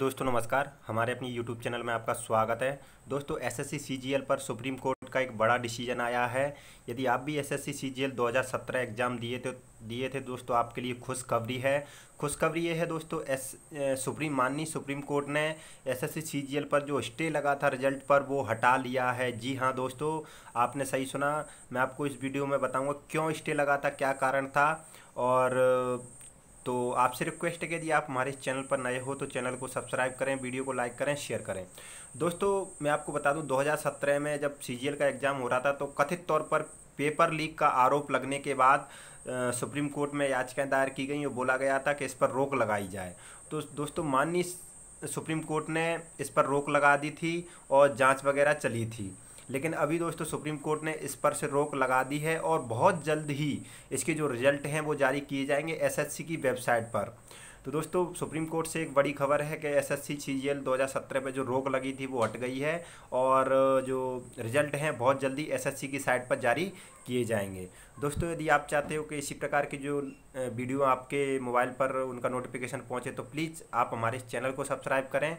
दोस्तों नमस्कार हमारे अपने YouTube चैनल में आपका स्वागत है दोस्तों एसएससी सीजीएल पर सुप्रीम कोर्ट का एक बड़ा डिसीजन आया है यदि आप भी एसएससी सीजीएल 2017 एग्ज़ाम दिए थे दिए थे दोस्तों आपके लिए खुशखबरी है खुशखबरी ये है दोस्तों एस सुप्रीम माननीय सुप्रीम कोर्ट ने एसएससी सीजीएल पर जो स्टे लगा था रिजल्ट पर वो हटा लिया है जी हाँ दोस्तों आपने सही सुना मैं आपको इस वीडियो में बताऊँगा क्यों स्टे लगा था क्या कारण था और तो आपसे रिक्वेस्ट है कि यदि आप हमारे चैनल पर नए हो तो चैनल को सब्सक्राइब करें वीडियो को लाइक करें शेयर करें दोस्तों मैं आपको बता दूं 2017 में जब सी का एग्ज़ाम हो रहा था तो कथित तौर पर पेपर लीक का आरोप लगने के बाद सुप्रीम कोर्ट में याचिकाएँ दायर की गई और बोला गया था कि इस पर रोक लगाई जाए तो दोस्तों माननीय सुप्रीम कोर्ट ने इस पर रोक लगा दी थी और जाँच वगैरह चली थी लेकिन अभी दोस्तों सुप्रीम कोर्ट ने इस पर से रोक लगा दी है और बहुत जल्द ही इसके जो रिजल्ट हैं वो जारी किए जाएंगे एसएससी की वेबसाइट पर तो दोस्तों सुप्रीम कोर्ट से एक बड़ी खबर है कि S S C C G L दो हज़ार सत्रह पर जो रोक लगी थी वो हट गई है और जो रिजल्ट हैं बहुत जल्दी एस एस सी की साइट पर जारी किए जाएंगे दोस्तों यदि आप चाहते हो कि इसी प्रकार की जो वीडियो आपके मोबाइल पर उनका नोटिफिकेशन पहुंचे तो प्लीज़ आप हमारे चैनल को सब्सक्राइब करें